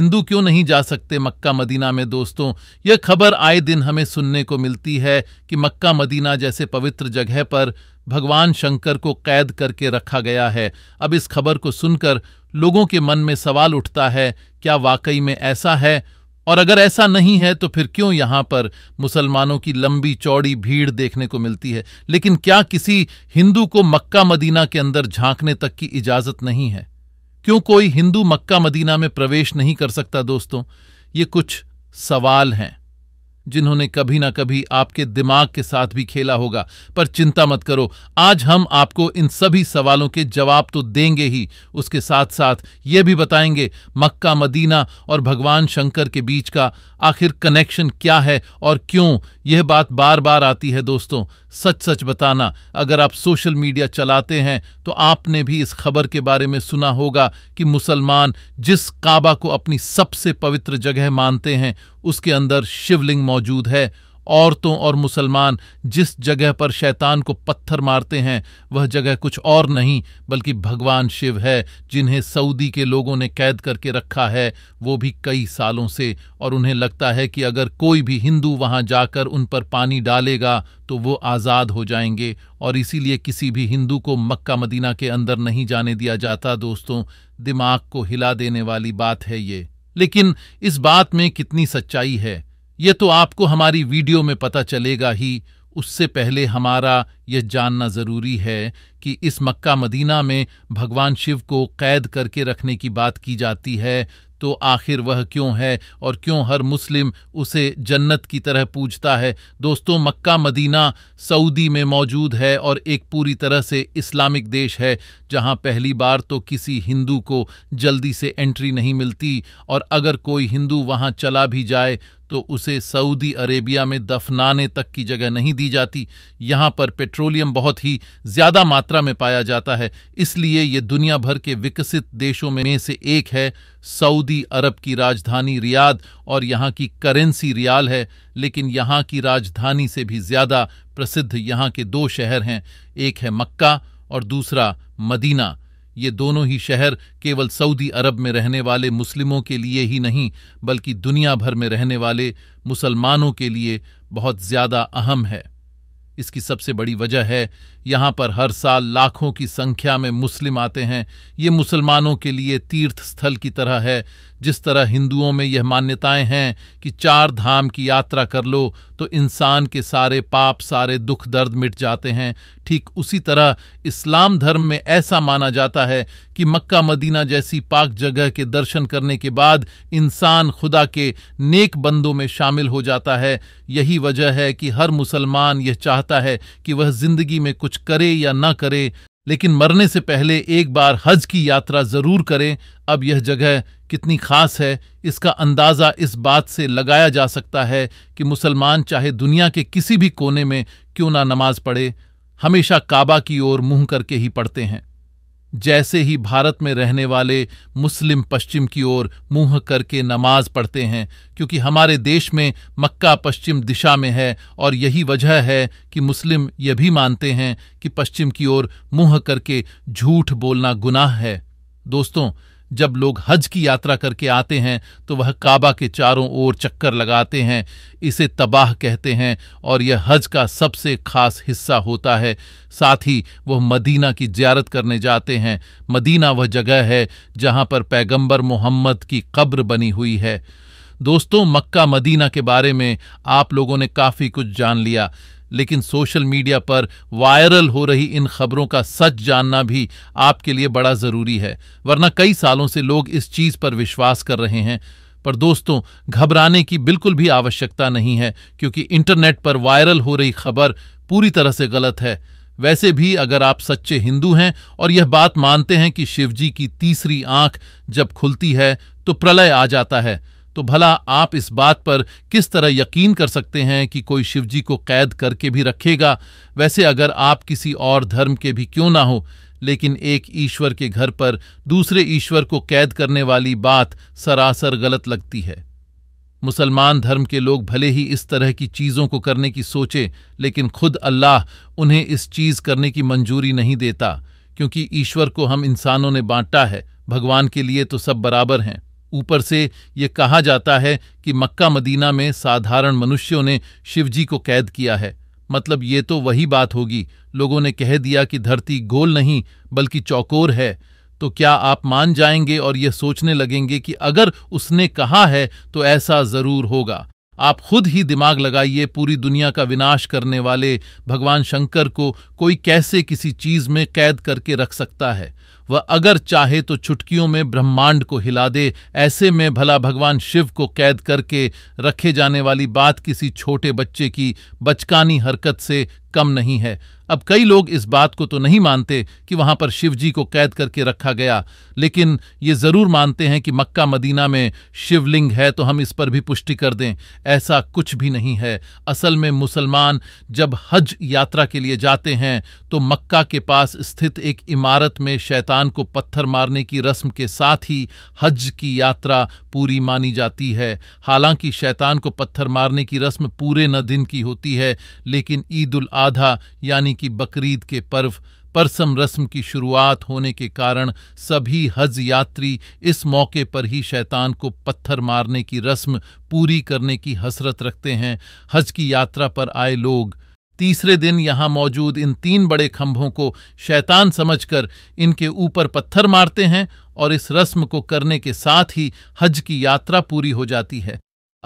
हिंदू क्यों नहीं जा सकते मक्का मदीना में दोस्तों यह खबर आए दिन हमें सुनने को मिलती है कि मक्का मदीना जैसे पवित्र जगह पर भगवान शंकर को कैद करके रखा गया है अब इस खबर को सुनकर लोगों के मन में सवाल उठता है क्या वाकई में ऐसा है और अगर ऐसा नहीं है तो फिर क्यों यहाँ पर मुसलमानों की लंबी चौड़ी भीड़ देखने को मिलती है लेकिन क्या किसी हिंदू को मक्का मदीना के अंदर झांकने तक की इजाज़त नहीं है क्यों कोई हिंदू मक्का मदीना में प्रवेश नहीं कर सकता दोस्तों ये कुछ सवाल हैं जिन्होंने कभी ना कभी आपके दिमाग के साथ भी खेला होगा पर चिंता मत करो आज हम आपको इन सभी सवालों के जवाब तो देंगे ही उसके साथ साथ ये भी बताएंगे मक्का मदीना और भगवान शंकर के बीच का आखिर कनेक्शन क्या है और क्यों यह बात बार बार आती है दोस्तों सच सच बताना अगर आप सोशल मीडिया चलाते हैं तो आपने भी इस खबर के बारे में सुना होगा कि मुसलमान जिस काबा को अपनी सबसे पवित्र जगह मानते हैं उसके अंदर शिवलिंग मौजूद है औरतों और मुसलमान जिस जगह पर शैतान को पत्थर मारते हैं वह जगह कुछ और नहीं बल्कि भगवान शिव है जिन्हें सऊदी के लोगों ने कैद करके रखा है वो भी कई सालों से और उन्हें लगता है कि अगर कोई भी हिंदू वहां जाकर उन पर पानी डालेगा तो वो आज़ाद हो जाएंगे और इसीलिए किसी भी हिंदू को मक्का मदीना के अंदर नहीं जाने दिया जाता दोस्तों दिमाग को हिला देने वाली बात है ये लेकिन इस बात में कितनी सच्चाई है ये तो आपको हमारी वीडियो में पता चलेगा ही उससे पहले हमारा यह जानना जरूरी है कि इस मक्का मदीना में भगवान शिव को कैद करके रखने की बात की जाती है तो आखिर वह क्यों है और क्यों हर मुस्लिम उसे जन्नत की तरह पूजता है दोस्तों मक्का मदीना सऊदी में मौजूद है और एक पूरी तरह से इस्लामिक देश है जहां पहली बार तो किसी हिंदू को जल्दी से एंट्री नहीं मिलती और अगर कोई हिंदू वहां चला भी जाए तो उसे सऊदी अरेबिया में दफनाने तक की जगह नहीं दी जाती यहाँ पर पेट्रोलियम बहुत ही ज़्यादा मात्रा में पाया जाता है इसलिए ये दुनिया भर के विकसित देशों में से एक है सऊदी अरब की राजधानी रियाद और यहाँ की करेंसी रियाल है लेकिन यहाँ की राजधानी से भी ज़्यादा प्रसिद्ध यहाँ के दो शहर हैं एक है मक्का और दूसरा मदीना ये दोनों ही शहर केवल सऊदी अरब में रहने वाले मुस्लिमों के लिए ही नहीं बल्कि दुनिया भर में रहने वाले मुसलमानों के लिए बहुत ज्यादा अहम है इसकी सबसे बड़ी वजह है यहाँ पर हर साल लाखों की संख्या में मुस्लिम आते हैं ये मुसलमानों के लिए तीर्थ स्थल की तरह है जिस तरह हिंदुओं में यह मान्यताएं हैं कि चार धाम की यात्रा कर लो तो इंसान के सारे पाप सारे दुख दर्द मिट जाते हैं ठीक उसी तरह इस्लाम धर्म में ऐसा माना जाता है कि मक्का मदीना जैसी पाक जगह के दर्शन करने के बाद इंसान खुदा के नेक बंदों में शामिल हो जाता है यही वजह है कि हर मुसलमान यह चाहता है कि वह ज़िंदगी में कुछ करे या ना करे लेकिन मरने से पहले एक बार हज की यात्रा जरूर करें अब यह जगह कितनी खास है इसका अंदाज़ा इस बात से लगाया जा सकता है कि मुसलमान चाहे दुनिया के किसी भी कोने में क्यों ना नमाज पढ़े हमेशा काबा की ओर मुंह करके ही पढ़ते हैं जैसे ही भारत में रहने वाले मुस्लिम पश्चिम की ओर मुंह करके नमाज पढ़ते हैं क्योंकि हमारे देश में मक्का पश्चिम दिशा में है और यही वजह है कि मुस्लिम यह भी मानते हैं कि पश्चिम की ओर मुंह करके झूठ बोलना गुनाह है दोस्तों जब लोग हज की यात्रा करके आते हैं तो वह काबा के चारों ओर चक्कर लगाते हैं इसे तबाह कहते हैं और यह हज का सबसे खास हिस्सा होता है साथ ही वह मदीना की ज्यारत करने जाते हैं मदीना वह जगह है जहाँ पर पैगंबर मोहम्मद की कब्र बनी हुई है दोस्तों मक्का मदीना के बारे में आप लोगों ने काफ़ी कुछ जान लिया लेकिन सोशल मीडिया पर वायरल हो रही इन खबरों का सच जानना भी आपके लिए बड़ा ज़रूरी है वरना कई सालों से लोग इस चीज़ पर विश्वास कर रहे हैं पर दोस्तों घबराने की बिल्कुल भी आवश्यकता नहीं है क्योंकि इंटरनेट पर वायरल हो रही खबर पूरी तरह से गलत है वैसे भी अगर आप सच्चे हिंदू हैं और यह बात मानते हैं कि शिवजी की तीसरी आंख जब खुलती है तो प्रलय आ जाता है तो भला आप इस बात पर किस तरह यकीन कर सकते हैं कि कोई शिवजी को कैद करके भी रखेगा वैसे अगर आप किसी और धर्म के भी क्यों ना हो लेकिन एक ईश्वर के घर पर दूसरे ईश्वर को कैद करने वाली बात सरासर गलत लगती है मुसलमान धर्म के लोग भले ही इस तरह की चीज़ों को करने की सोचे लेकिन खुद अल्लाह उन्हें इस चीज़ करने की मंजूरी नहीं देता क्योंकि ईश्वर को हम इंसानों ने बांटा है भगवान के लिए तो सब बराबर हैं ऊपर से ये कहा जाता है कि मक्का मदीना में साधारण मनुष्यों ने शिवजी को कैद किया है मतलब ये तो वही बात होगी लोगों ने कह दिया कि धरती गोल नहीं बल्कि चौकोर है तो क्या आप मान जाएंगे और ये सोचने लगेंगे कि अगर उसने कहा है तो ऐसा जरूर होगा आप खुद ही दिमाग लगाइए पूरी दुनिया का विनाश करने वाले भगवान शंकर को कोई कैसे किसी चीज में कैद करके रख सकता है वह अगर चाहे तो चुटकियों में ब्रह्मांड को हिला दे ऐसे में भला भगवान शिव को कैद करके रखे जाने वाली बात किसी छोटे बच्चे की बचकानी हरकत से कम नहीं है अब कई लोग इस बात को तो नहीं मानते कि वहां पर शिव जी को कैद करके रखा गया लेकिन ये जरूर मानते हैं कि मक्का मदीना में शिवलिंग है तो हम इस पर भी पुष्टि कर दें ऐसा कुछ भी नहीं है असल में मुसलमान जब हज यात्रा के लिए जाते हैं तो मक्का के पास स्थित एक इमारत में शैतान कान को पत्थर मारने की रस्म के साथ ही हज की यात्रा पूरी मानी जाती है हालांकि शैतान को पत्थर मारने की रस्म पूरे न दिन की होती है लेकिन ईद उल आधा यानी कि बकरीद के पर्व परसम रस्म की शुरुआत होने के कारण सभी हज यात्री इस मौके पर ही शैतान को पत्थर मारने की रस्म पूरी करने की हसरत रखते हैं हज की यात्रा पर आए लोग तीसरे दिन यहाँ मौजूद इन तीन बड़े खंभों को शैतान समझकर इनके ऊपर पत्थर मारते हैं और इस रस्म को करने के साथ ही हज की यात्रा पूरी हो जाती है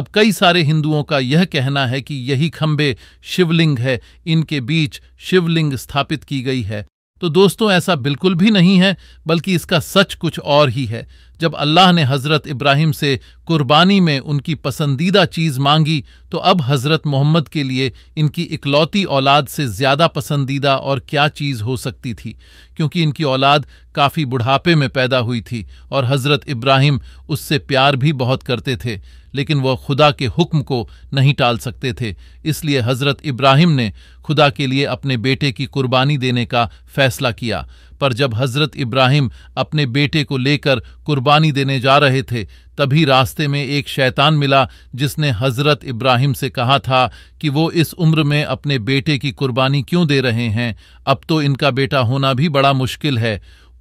अब कई सारे हिंदुओं का यह कहना है कि यही खम्भे शिवलिंग है इनके बीच शिवलिंग स्थापित की गई है तो दोस्तों ऐसा बिल्कुल भी नहीं है बल्कि इसका सच कुछ और ही है जब अल्लाह ने हज़रत इब्राहिम से कुर्बानी में उनकी पसंदीदा चीज़ मांगी तो अब हज़रत मोहम्मद के लिए इनकी इकलौती औलाद से ज़्यादा पसंदीदा और क्या चीज़ हो सकती थी क्योंकि इनकी औलाद काफ़ी बुढ़ापे में पैदा हुई थी और हज़रत इब्राहिम उससे प्यार भी बहुत करते थे लेकिन वह खुदा के हुक्म को नहीं टाल सकते थे इसलिए हज़रत इब्राहिम ने खुदा के लिए अपने बेटे की कुर्बानी देने का फ़ैसला किया पर जब हजरत इब्राहिम अपने बेटे को लेकर कुर्बानी देने जा रहे थे तभी रास्ते में एक शैतान मिला जिसने हजरत इब्राहिम से कहा था कि वो इस उम्र में अपने बेटे की कुर्बानी क्यों दे रहे हैं अब तो इनका बेटा होना भी बड़ा मुश्किल है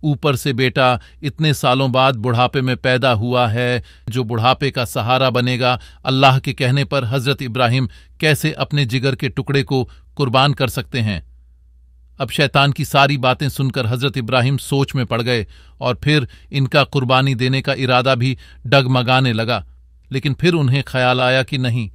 ऊपर से बेटा इतने सालों बाद बुढ़ापे में पैदा हुआ है जो बुढ़ापे का सहारा बनेगा अल्लाह के कहने पर हजरत इब्राहिम कैसे अपने जिगर के टुकड़े को कुर्बान कर सकते हैं अब शैतान की सारी बातें सुनकर हजरत इब्राहिम सोच में पड़ गए और फिर इनका कुर्बानी देने का इरादा भी डगमगाने लगा लेकिन फिर उन्हें ख्याल आया कि नहीं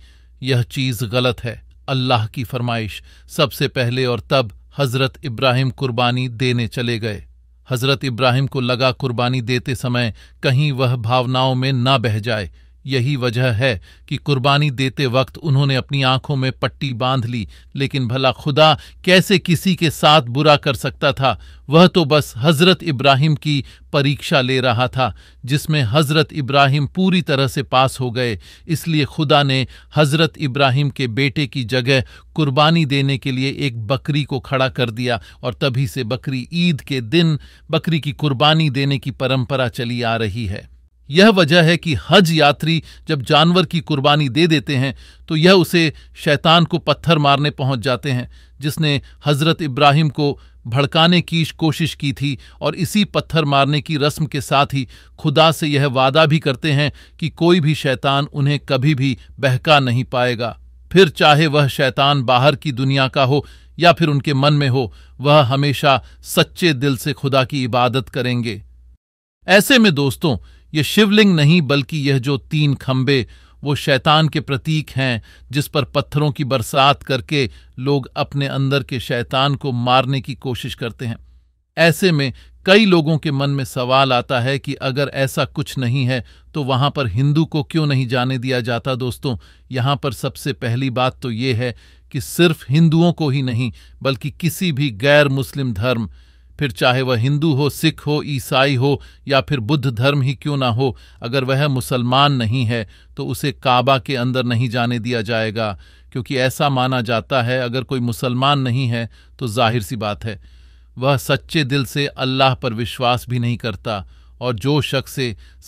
यह चीज़ गलत है अल्लाह की फरमाइश सबसे पहले और तब हजरत इब्राहिम कुर्बानी देने चले गए हजरत इब्राहिम को लगा कुर्बानी देते समय कहीं वह भावनाओं में ना बह जाए यही वजह है कि कुर्बानी देते वक्त उन्होंने अपनी आंखों में पट्टी बांध ली लेकिन भला खुदा कैसे किसी के साथ बुरा कर सकता था वह तो बस हजरत इब्राहिम की परीक्षा ले रहा था जिसमें हजरत इब्राहिम पूरी तरह से पास हो गए इसलिए खुदा ने हजरत इब्राहिम के बेटे की जगह कुर्बानी देने के लिए एक बकरी को खड़ा कर दिया और तभी से बकरी ईद के दिन बकरी की कुर्बानी देने की परंपरा चली आ रही है यह वजह है कि हज यात्री जब जानवर की कुर्बानी दे देते हैं तो यह उसे शैतान को पत्थर मारने पहुंच जाते हैं जिसने हजरत इब्राहिम को भड़काने की कोशिश की थी और इसी पत्थर मारने की रस्म के साथ ही खुदा से यह वादा भी करते हैं कि कोई भी शैतान उन्हें कभी भी बहका नहीं पाएगा फिर चाहे वह शैतान बाहर की दुनिया का हो या फिर उनके मन में हो वह हमेशा सच्चे दिल से खुदा की इबादत करेंगे ऐसे में दोस्तों ये शिवलिंग नहीं बल्कि यह जो तीन खंबे वो शैतान के प्रतीक हैं जिस पर पत्थरों की बरसात करके लोग अपने अंदर के शैतान को मारने की कोशिश करते हैं ऐसे में कई लोगों के मन में सवाल आता है कि अगर ऐसा कुछ नहीं है तो वहां पर हिंदू को क्यों नहीं जाने दिया जाता दोस्तों यहां पर सबसे पहली बात तो ये है कि सिर्फ हिंदुओं को ही नहीं बल्कि किसी भी गैर मुस्लिम धर्म फिर चाहे वह हिंदू हो सिख हो ईसाई हो या फिर बुद्ध धर्म ही क्यों ना हो अगर वह मुसलमान नहीं है तो उसे काबा के अंदर नहीं जाने दिया जाएगा क्योंकि ऐसा माना जाता है अगर कोई मुसलमान नहीं है तो जाहिर सी बात है वह सच्चे दिल से अल्लाह पर विश्वास भी नहीं करता और जो शख्स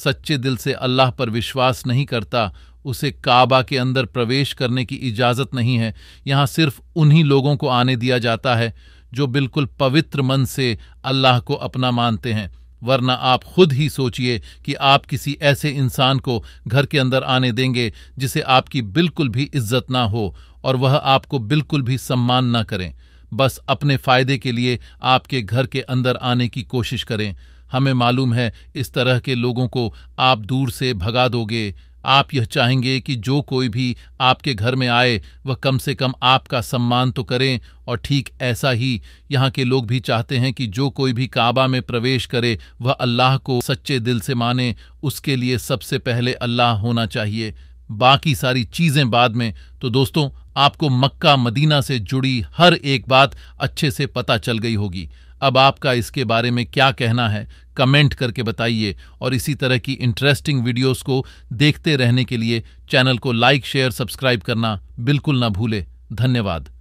सच्चे दिल से अल्लाह पर विश्वास नहीं करता उसे काबा के अंदर प्रवेश करने की इजाज़त नहीं है यहाँ सिर्फ उन्हीं लोगों को आने दिया जाता है जो बिल्कुल पवित्र मन से अल्लाह को अपना मानते हैं वरना आप खुद ही सोचिए कि आप किसी ऐसे इंसान को घर के अंदर आने देंगे जिसे आपकी बिल्कुल भी इज्जत ना हो और वह आपको बिल्कुल भी सम्मान ना करें बस अपने फायदे के लिए आपके घर के अंदर आने की कोशिश करें हमें मालूम है इस तरह के लोगों को आप दूर से भगा दोगे आप यह चाहेंगे कि जो कोई भी आपके घर में आए वह कम से कम आपका सम्मान तो करें और ठीक ऐसा ही यहाँ के लोग भी चाहते हैं कि जो कोई भी काबा में प्रवेश करे वह अल्लाह को सच्चे दिल से माने उसके लिए सबसे पहले अल्लाह होना चाहिए बाकी सारी चीज़ें बाद में तो दोस्तों आपको मक्का मदीना से जुड़ी हर एक बात अच्छे से पता चल गई होगी अब आपका इसके बारे में क्या कहना है कमेंट करके बताइए और इसी तरह की इंटरेस्टिंग वीडियोस को देखते रहने के लिए चैनल को लाइक शेयर सब्सक्राइब करना बिल्कुल ना भूले धन्यवाद